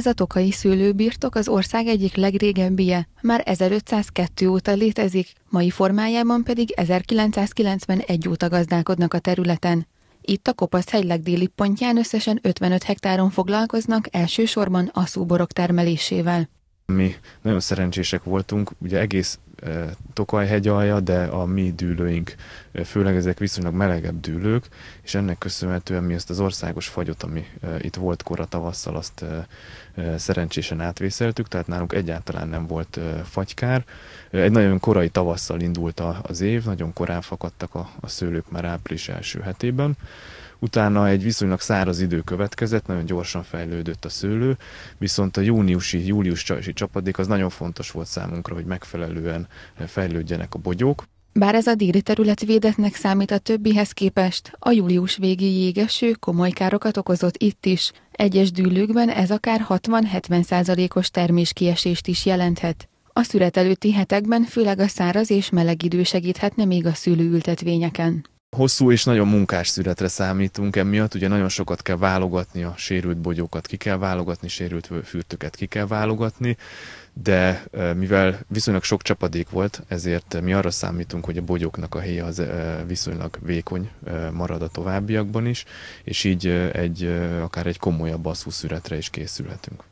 Ez a tokai szőlőbirtok az ország egyik legrégebbie, már 1502 óta létezik, mai formájában pedig 1991 óta gazdálkodnak a területen. Itt a kopasz hegyleg déli pontján összesen 55 hektáron foglalkoznak elsősorban a szúborok termelésével. Mi nagyon szerencsések voltunk, ugye egész eh, Tokaj hegyalja, de a mi dűlőink, eh, főleg ezek viszonylag melegebb dűlők, és ennek köszönhetően mi ezt az országos fagyot, ami eh, itt volt kora tavasszal, azt szerencsésen átvészeltük, tehát nálunk egyáltalán nem volt fagykár. Egy nagyon korai tavasszal indult az év, nagyon korán fakadtak a, a szőlők már április első hetében, Utána egy viszonylag száraz idő következett, nagyon gyorsan fejlődött a szőlő, viszont a júniusi, júliusi csapadék az nagyon fontos volt számunkra, hogy megfelelően fejlődjenek a bogyók. Bár ez a déli terület védetnek számít a többihez képest, a július végi jégeső komoly károkat okozott itt is. Egyes dűlőkben ez akár 60-70 százalékos terméskiesést is jelenthet. A szület előtti hetekben főleg a száraz és meleg idő segíthetne még a szülőültetvényeken hosszú és nagyon munkás születre számítunk emiatt, ugye nagyon sokat kell válogatni a sérült bogyókat, ki kell válogatni, sérült fürtöket ki kell válogatni, de mivel viszonylag sok csapadék volt, ezért mi arra számítunk, hogy a bogyóknak a helye az viszonylag vékony marad a továbbiakban is, és így egy akár egy komolyabb asszú születre is készülhetünk.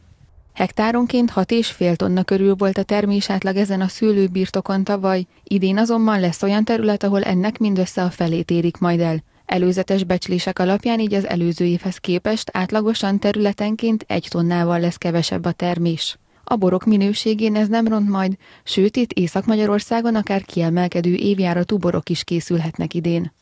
Hektáronként 6,5 tonna körül volt a termés átlag ezen a szőlőbirtokon tavaly, idén azonban lesz olyan terület, ahol ennek mindössze a felét érik majd el. Előzetes becslések alapján így az előző évhez képest átlagosan területenként egy tonnával lesz kevesebb a termés. A borok minőségén ez nem ront majd, sőt itt Észak-Magyarországon akár kiemelkedő évjáratú borok is készülhetnek idén.